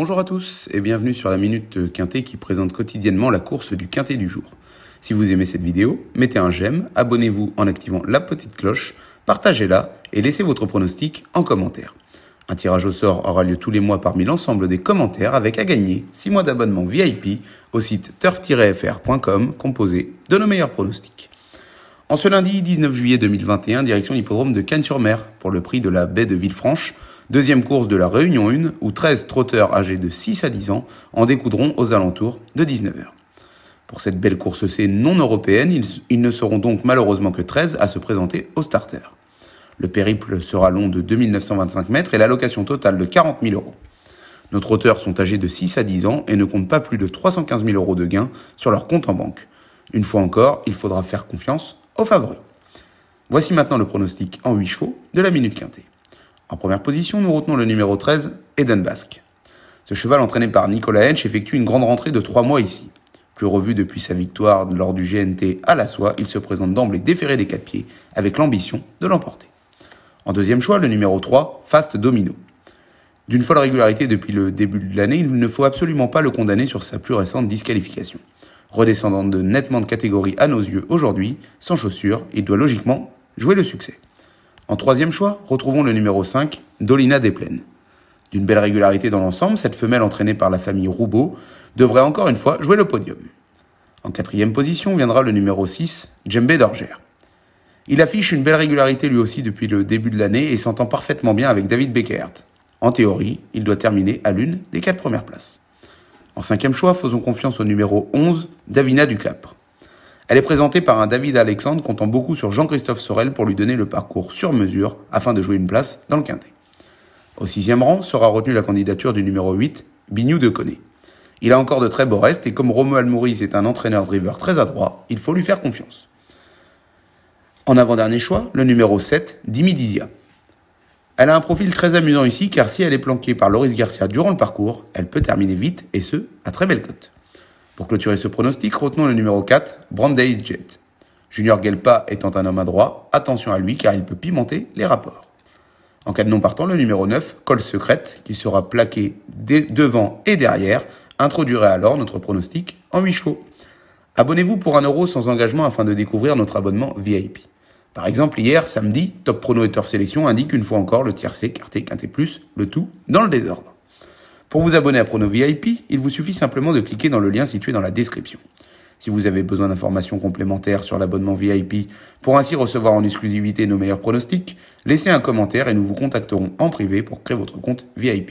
Bonjour à tous et bienvenue sur la Minute Quintet qui présente quotidiennement la course du Quintet du jour. Si vous aimez cette vidéo, mettez un j'aime, abonnez-vous en activant la petite cloche, partagez-la et laissez votre pronostic en commentaire. Un tirage au sort aura lieu tous les mois parmi l'ensemble des commentaires avec à gagner 6 mois d'abonnement VIP au site turf-fr.com composé de nos meilleurs pronostics. En ce lundi 19 juillet 2021, direction l'hippodrome de Cannes-sur-Mer pour le prix de la baie de Villefranche Deuxième course de la Réunion 1, où 13 trotteurs âgés de 6 à 10 ans en découdront aux alentours de 19h. Pour cette belle course C non européenne, ils, ne seront donc malheureusement que 13 à se présenter au starter. Le périple sera long de 2925 mètres et l'allocation totale de 40 000 euros. Nos trotteurs sont âgés de 6 à 10 ans et ne comptent pas plus de 315 000 euros de gains sur leur compte en banque. Une fois encore, il faudra faire confiance aux favoris. Voici maintenant le pronostic en 8 chevaux de la minute quintée. En première position, nous retenons le numéro 13, Eden Basque. Ce cheval entraîné par Nicolas Hench effectue une grande rentrée de 3 mois ici. Plus revu depuis sa victoire lors du GNT à la soie, il se présente d'emblée déféré des quatre pieds avec l'ambition de l'emporter. En deuxième choix, le numéro 3, Fast Domino. D'une folle régularité depuis le début de l'année, il ne faut absolument pas le condamner sur sa plus récente disqualification. Redescendant de nettement de catégorie à nos yeux aujourd'hui, sans chaussures, il doit logiquement jouer le succès. En troisième choix, retrouvons le numéro 5, Dolina des D'une belle régularité dans l'ensemble, cette femelle entraînée par la famille Roubaud devrait encore une fois jouer le podium. En quatrième position viendra le numéro 6, Jembe d'Orgère. Il affiche une belle régularité lui aussi depuis le début de l'année et s'entend parfaitement bien avec David Beckert. En théorie, il doit terminer à l'une des quatre premières places. En cinquième choix, faisons confiance au numéro 11, Davina Ducapre. Elle est présentée par un David Alexandre comptant beaucoup sur Jean-Christophe Sorel pour lui donner le parcours sur mesure afin de jouer une place dans le quintet. Au sixième rang sera retenue la candidature du numéro 8, Bignou de Conné. Il a encore de très beaux restes et comme Romuald Maurice est un entraîneur driver très adroit, il faut lui faire confiance. En avant-dernier choix, le numéro 7, Dimidizia. Elle a un profil très amusant ici car si elle est planquée par Loris Garcia durant le parcours, elle peut terminer vite et ce, à très belle cote. Pour clôturer ce pronostic, retenons le numéro 4, Brandeis Jet. Junior Gelpa étant un homme adroit, attention à lui car il peut pimenter les rapports. En cas de non partant, le numéro 9, Col Secrète, qui sera plaqué devant et derrière, introduirait alors notre pronostic en 8 chevaux. Abonnez-vous pour 1 euro sans engagement afin de découvrir notre abonnement VIP. Par exemple, hier, samedi, Top Prono et Turf Sélection indique une fois encore le tiercé, quarté, quinté plus, le tout dans le désordre. Pour vous abonner à Prono VIP, il vous suffit simplement de cliquer dans le lien situé dans la description. Si vous avez besoin d'informations complémentaires sur l'abonnement VIP pour ainsi recevoir en exclusivité nos meilleurs pronostics, laissez un commentaire et nous vous contacterons en privé pour créer votre compte VIP.